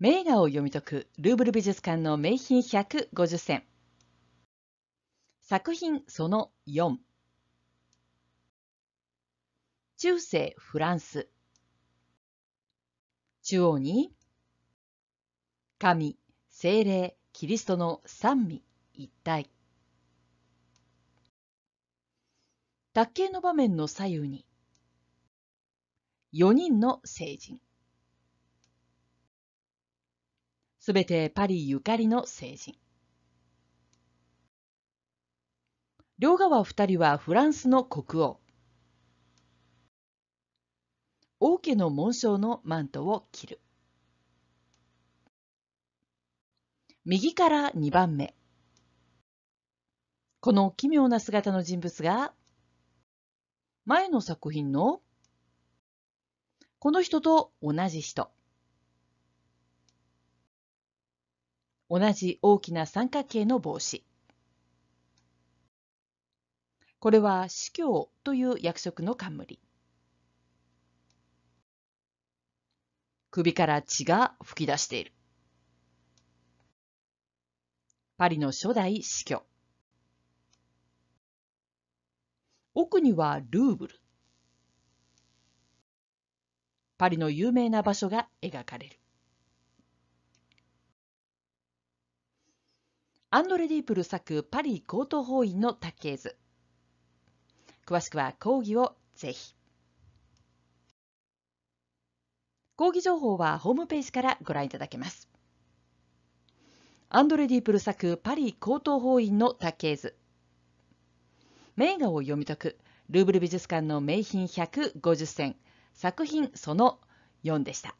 名画を読み解くルーブル美術館の名品150選作品その4中世フランス中央に神精霊キリストの三味一体卓球の場面の左右に4人の聖人すべてパリゆかりの聖人。両側二人はフランスの国王。王家の紋章のマントを着る。右から二番目。この奇妙な姿の人物が、前の作品のこの人と同じ人。同じ大きな三角形の帽子。これは司教という役職の冠。首から血が吹き出している。パリの初代司教。奥にはルーブル。パリの有名な場所が描かれる。アンドレ・ディープル作パリ高等法院の卓系図詳しくは講義をぜひ講義情報はホームページからご覧いただけますアンドレ・ディープル作パリ高等法院の卓系図名画を読み解くルーブル美術館の名品150選作品その4でした。